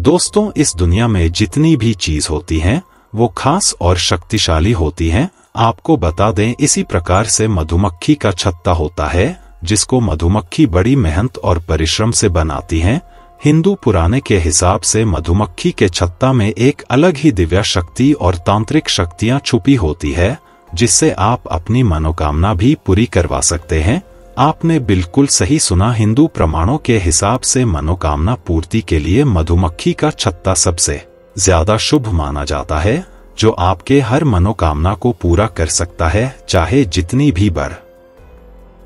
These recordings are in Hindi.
दोस्तों इस दुनिया में जितनी भी चीज होती है वो खास और शक्तिशाली होती है आपको बता दें इसी प्रकार से मधुमक्खी का छत्ता होता है जिसको मधुमक्खी बड़ी मेहनत और परिश्रम से बनाती है हिंदू पुराने के हिसाब से मधुमक्खी के छत्ता में एक अलग ही दिव्या शक्ति और तांत्रिक शक्तियां छुपी होती है जिससे आप अपनी मनोकामना भी पूरी करवा सकते हैं आपने बिल्कुल सही सुना हिंदू प्रमाणों के हिसाब से मनोकामना पूर्ति के लिए मधुमक्खी का छत्ता सबसे ज्यादा शुभ माना जाता है जो आपके हर मनोकामना को पूरा कर सकता है चाहे जितनी भी बर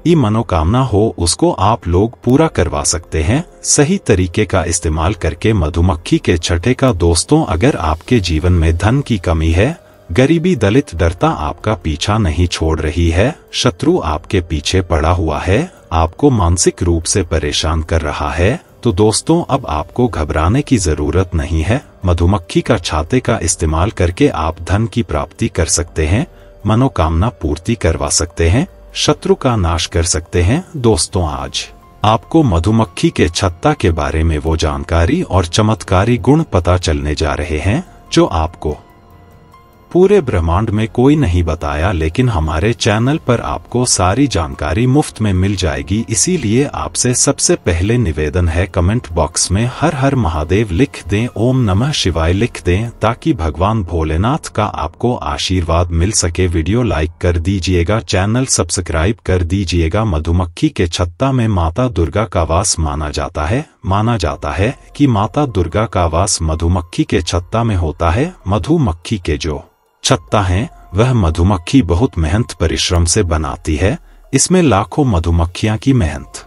ई मनोकामना हो उसको आप लोग पूरा करवा सकते हैं सही तरीके का इस्तेमाल करके मधुमक्खी के छठे का दोस्तों अगर आपके जीवन में धन की कमी है गरीबी दलित डरता आपका पीछा नहीं छोड़ रही है शत्रु आपके पीछे पड़ा हुआ है आपको मानसिक रूप से परेशान कर रहा है तो दोस्तों अब आपको घबराने की जरूरत नहीं है मधुमक्खी का छाते का इस्तेमाल करके आप धन की प्राप्ति कर सकते हैं मनोकामना पूर्ति करवा सकते हैं शत्रु का नाश कर सकते हैं दोस्तों आज आपको मधुमक्खी के छत्ता के बारे में वो जानकारी और चमत्कारी गुण पता चलने जा रहे हैं जो आपको पूरे ब्रह्मांड में कोई नहीं बताया लेकिन हमारे चैनल पर आपको सारी जानकारी मुफ्त में मिल जाएगी इसीलिए आपसे सबसे पहले निवेदन है कमेंट बॉक्स में हर हर महादेव लिख दें ओम नमः शिवाय लिख दें ताकि भगवान भोलेनाथ का आपको आशीर्वाद मिल सके वीडियो लाइक कर दीजिएगा चैनल सब्सक्राइब कर दीजिएगा मधुमक्खी के छत्ता में माता दुर्गा का वास माना जाता है माना जाता है कि माता दुर्गा का वास मधुमक्खी के छत्ता में होता है मधुमक्खी के जो छत्ता है वह मधुमक्खी बहुत मेहनत परिश्रम से बनाती है इसमें लाखों मधुमक्खियां की मेहनत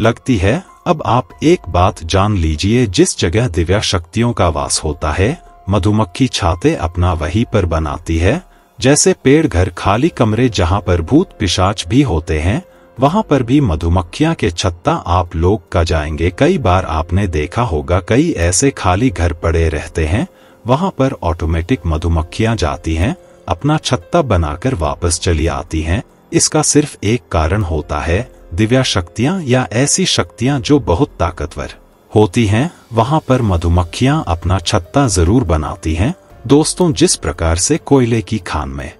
लगती है अब आप एक बात जान लीजिए जिस जगह दिव्या शक्तियों का वास होता है मधुमक्खी छाते अपना वही पर बनाती है जैसे पेड़ घर खाली कमरे जहां पर भूत पिशाच भी होते हैं वहां पर भी मधुमक्खियां के छत्ता आप लोग का जाएंगे कई बार आपने देखा होगा कई ऐसे खाली घर पड़े रहते हैं वहां पर ऑटोमेटिक मधुमक्खियां जाती हैं अपना छत्ता बनाकर वापस चली आती हैं इसका सिर्फ एक कारण होता है दिव्या शक्तियां या ऐसी शक्तियां जो बहुत ताकतवर होती हैं वहां पर मधुमक्खियां अपना छत्ता जरूर बनाती हैं दोस्तों जिस प्रकार से कोयले की खान में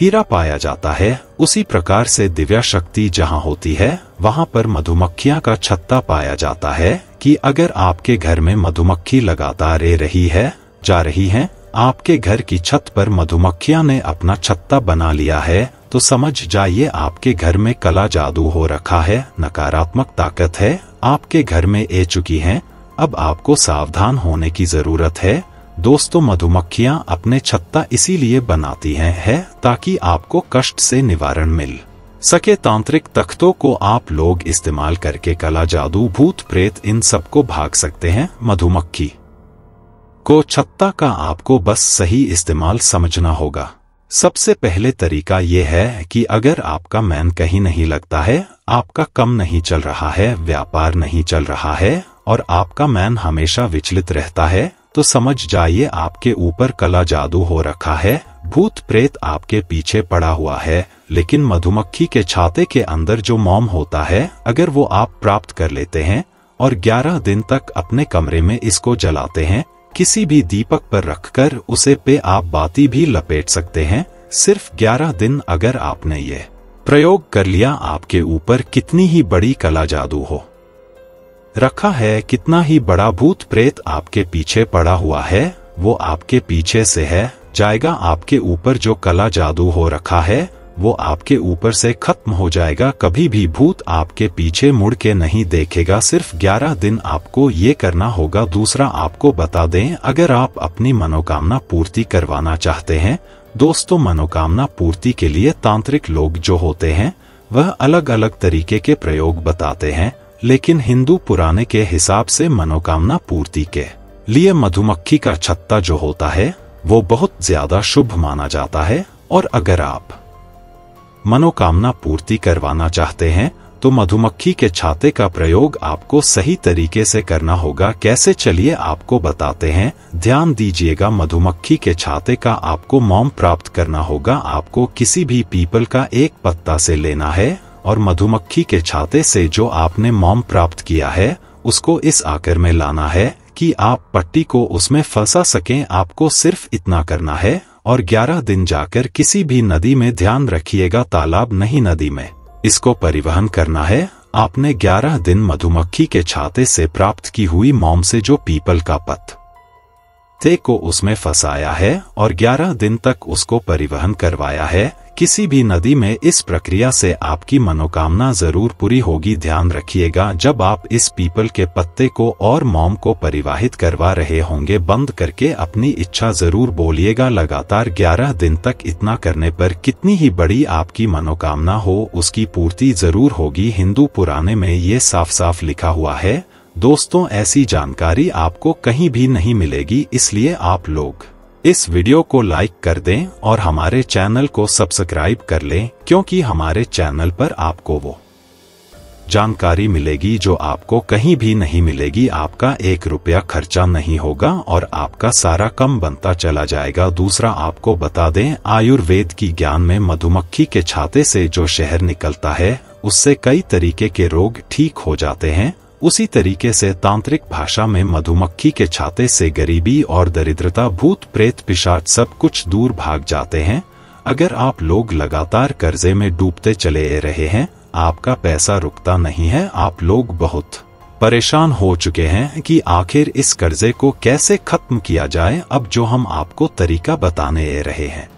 हीरा पाया जाता है उसी प्रकार से दिव्या शक्ति जहाँ होती है वहाँ पर मधुमक्खियाँ का छत्ता पाया जाता है कि अगर आपके घर में मधुमक्खी लगातार रही है जा रही है आपके घर की छत पर मधुमक्खिया ने अपना छत्ता बना लिया है तो समझ जाइए आपके घर में कला जादू हो रखा है नकारात्मक ताकत है आपके घर में ए चुकी है अब आपको सावधान होने की जरूरत है दोस्तों मधुमक्खियां अपने छत्ता इसीलिए बनाती हैं है ताकि आपको कष्ट से निवारण मिल सके तांत्रिक तख्तों को आप लोग इस्तेमाल करके कला जादू भूत प्रेत इन सबको भाग सकते हैं मधुमक्खी को छत्ता का आपको बस सही इस्तेमाल समझना होगा सबसे पहले तरीका यह है कि अगर आपका मैन कहीं नहीं लगता है आपका कम नहीं चल रहा है व्यापार नहीं चल रहा है और आपका मैन हमेशा विचलित रहता है तो समझ जाइए आपके ऊपर कला जादू हो रखा है भूत प्रेत आपके पीछे पड़ा हुआ है लेकिन मधुमक्खी के छाते के अंदर जो मोम होता है अगर वो आप प्राप्त कर लेते हैं और 11 दिन तक अपने कमरे में इसको जलाते हैं किसी भी दीपक पर रखकर उसे पे आप बाती भी लपेट सकते हैं सिर्फ 11 दिन अगर आपने ये प्रयोग कर लिया आपके ऊपर कितनी ही बड़ी कला जादू हो रखा है कितना ही बड़ा भूत प्रेत आपके पीछे पड़ा हुआ है वो आपके पीछे से है जाएगा आपके ऊपर जो कला जादू हो रखा है वो आपके ऊपर से खत्म हो जाएगा कभी भी भूत आपके पीछे मुड़ के नहीं देखेगा सिर्फ 11 दिन आपको ये करना होगा दूसरा आपको बता दें अगर आप अपनी मनोकामना पूर्ति करवाना चाहते हैं दोस्तों मनोकामना पूर्ति के लिए तांत्रिक लोग जो होते हैं वह अलग अलग तरीके के प्रयोग बताते हैं लेकिन हिंदू पुराने के हिसाब से मनोकामना पूर्ति के लिए मधुमक्खी का छत्ता जो होता है वो बहुत ज्यादा शुभ माना जाता है और अगर आप मनोकामना पूर्ति करवाना चाहते हैं तो मधुमक्खी के छाते का प्रयोग आपको सही तरीके से करना होगा कैसे चलिए आपको बताते हैं ध्यान दीजिएगा मधुमक्खी के छाते का आपको मोम प्राप्त करना होगा आपको किसी भी पीपल का एक पत्ता से लेना है और मधुमक्खी के छाते से जो आपने मोम प्राप्त किया है उसको इस आकर में लाना है कि आप पट्टी को उसमें फंसा सकें आपको सिर्फ इतना करना है और 11 दिन जाकर किसी भी नदी में ध्यान रखिएगा तालाब नहीं नदी में इसको परिवहन करना है आपने 11 दिन मधुमक्खी के छाते से प्राप्त की हुई मोम से जो पीपल का पथ कुत्ते को उसमें फंसाया है और 11 दिन तक उसको परिवहन करवाया है किसी भी नदी में इस प्रक्रिया से आपकी मनोकामना जरूर पूरी होगी ध्यान रखिएगा जब आप इस पीपल के पत्ते को और मॉम को परिवाहित करवा रहे होंगे बंद करके अपनी इच्छा जरूर बोलिएगा लगातार 11 दिन तक इतना करने पर कितनी ही बड़ी आपकी मनोकामना हो उसकी पूर्ति जरूर होगी हिंदू पुराने में ये साफ साफ लिखा हुआ है दोस्तों ऐसी जानकारी आपको कहीं भी नहीं मिलेगी इसलिए आप लोग इस वीडियो को लाइक कर दें और हमारे चैनल को सब्सक्राइब कर लें क्योंकि हमारे चैनल पर आपको वो जानकारी मिलेगी जो आपको कहीं भी नहीं मिलेगी आपका एक रुपया खर्चा नहीं होगा और आपका सारा कम बनता चला जाएगा दूसरा आपको बता दें आयुर्वेद की ज्ञान में मधुमक्खी के छाते से जो शहर निकलता है उससे कई तरीके के रोग ठीक हो जाते हैं उसी तरीके से तांत्रिक भाषा में मधुमक्खी के छाते से गरीबी और दरिद्रता भूत प्रेत पिशाच सब कुछ दूर भाग जाते हैं अगर आप लोग लगातार कर्जे में डूबते चले रहे हैं आपका पैसा रुकता नहीं है आप लोग बहुत परेशान हो चुके हैं कि आखिर इस कर्जे को कैसे खत्म किया जाए अब जो हम आपको तरीका बताने रहे हैं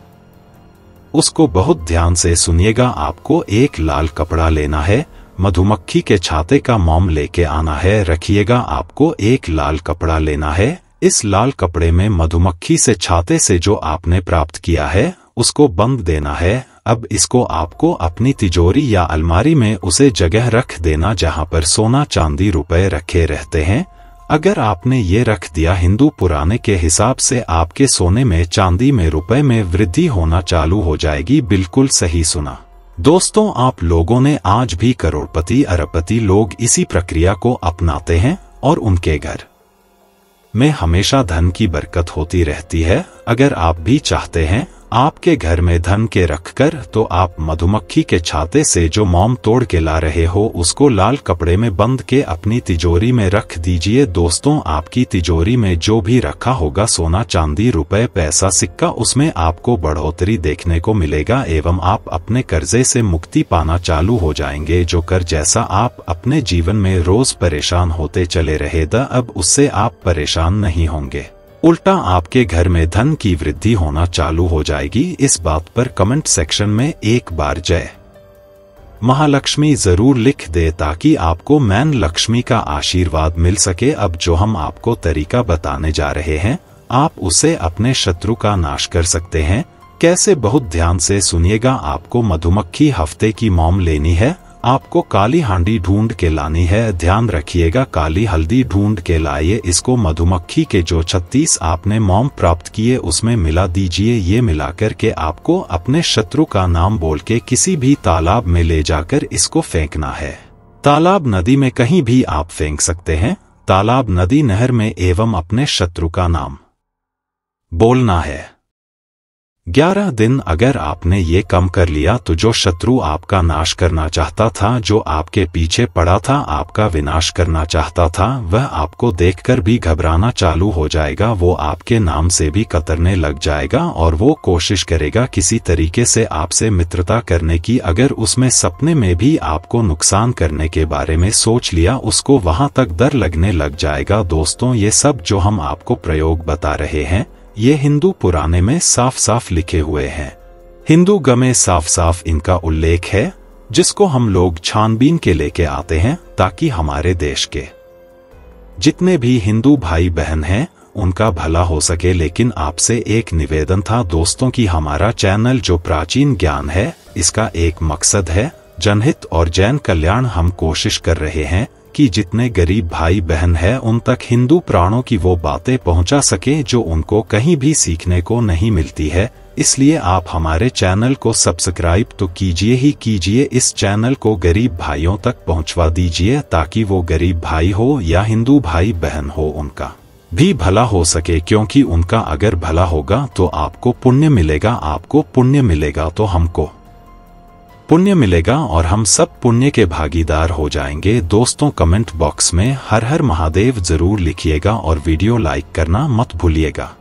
उसको बहुत ध्यान से सुनिएगा आपको एक लाल कपड़ा लेना है मधुमक्खी के छाते का मोम लेके आना है रखिएगा आपको एक लाल कपड़ा लेना है इस लाल कपड़े में मधुमक्खी से छाते से जो आपने प्राप्त किया है उसको बंद देना है अब इसको आपको अपनी तिजोरी या अलमारी में उसे जगह रख देना जहाँ पर सोना चांदी रुपए रखे रहते हैं अगर आपने ये रख दिया हिंदू पुराने के हिसाब से आपके सोने में चांदी में रुपए में वृद्धि होना चालू हो जाएगी बिल्कुल सही सुना दोस्तों आप लोगों ने आज भी करोड़पति अरबपति लोग इसी प्रक्रिया को अपनाते हैं और उनके घर में हमेशा धन की बरकत होती रहती है अगर आप भी चाहते हैं आपके घर में धन के रखकर तो आप मधुमक्खी के छाते से जो मोम तोड़ के ला रहे हो उसको लाल कपड़े में बंद के अपनी तिजोरी में रख दीजिए दोस्तों आपकी तिजोरी में जो भी रखा होगा सोना चांदी रुपए पैसा सिक्का उसमें आपको बढ़ोतरी देखने को मिलेगा एवं आप अपने कर्जे से मुक्ति पाना चालू हो जाएंगे जो कर जैसा आप अपने जीवन में रोज परेशान होते चले रहे द अब उससे आप परेशान नहीं होंगे उल्टा आपके घर में धन की वृद्धि होना चालू हो जाएगी इस बात पर कमेंट सेक्शन में एक बार जय महालक्ष्मी जरूर लिख दे ताकि आपको मैन लक्ष्मी का आशीर्वाद मिल सके अब जो हम आपको तरीका बताने जा रहे हैं आप उसे अपने शत्रु का नाश कर सकते हैं कैसे बहुत ध्यान से सुनिएगा आपको मधुमक्खी हफ्ते की मोम लेनी है आपको काली हांडी ढूंढ के लानी है ध्यान रखिएगा काली हल्दी ढूंढ के लाइए इसको मधुमक्खी के जो 36 आपने मोम प्राप्त किए उसमें मिला दीजिए ये मिलाकर के आपको अपने शत्रु का नाम बोल के किसी भी तालाब में ले जाकर इसको फेंकना है तालाब नदी में कहीं भी आप फेंक सकते हैं तालाब नदी नहर में एवं अपने शत्रु का नाम बोलना है ग्यारह दिन अगर आपने ये कम कर लिया तो जो शत्रु आपका नाश करना चाहता था जो आपके पीछे पड़ा था आपका विनाश करना चाहता था वह आपको देखकर भी घबराना चालू हो जाएगा वो आपके नाम से भी कतरने लग जाएगा और वो कोशिश करेगा किसी तरीके से आपसे मित्रता करने की अगर उसमें सपने में भी आपको नुकसान करने के बारे में सोच लिया उसको वहाँ तक डर लगने लग जाएगा दोस्तों ये सब जो हम आपको प्रयोग बता रहे हैं ये हिंदू पुराने में साफ साफ लिखे हुए हैं हिंदू गमे साफ साफ इनका उल्लेख है जिसको हम लोग छानबीन के लेके आते हैं ताकि हमारे देश के जितने भी हिंदू भाई बहन हैं उनका भला हो सके लेकिन आपसे एक निवेदन था दोस्तों कि हमारा चैनल जो प्राचीन ज्ञान है इसका एक मकसद है जनहित और जैन कल्याण हम कोशिश कर रहे हैं की जितने गरीब भाई बहन हैं उन तक हिंदू प्राणों की वो बातें पहुंचा सके जो उनको कहीं भी सीखने को नहीं मिलती है इसलिए आप हमारे चैनल को सब्सक्राइब तो कीजिए ही कीजिए इस चैनल को गरीब भाइयों तक पहुंचवा दीजिए ताकि वो गरीब भाई हो या हिंदू भाई बहन हो उनका भी भला हो सके क्योंकि उनका अगर भला होगा तो आपको पुण्य मिलेगा आपको पुण्य मिलेगा तो हमको पुण्य मिलेगा और हम सब पुण्य के भागीदार हो जाएंगे दोस्तों कमेंट बॉक्स में हर हर महादेव जरूर लिखिएगा और वीडियो लाइक करना मत भूलिएगा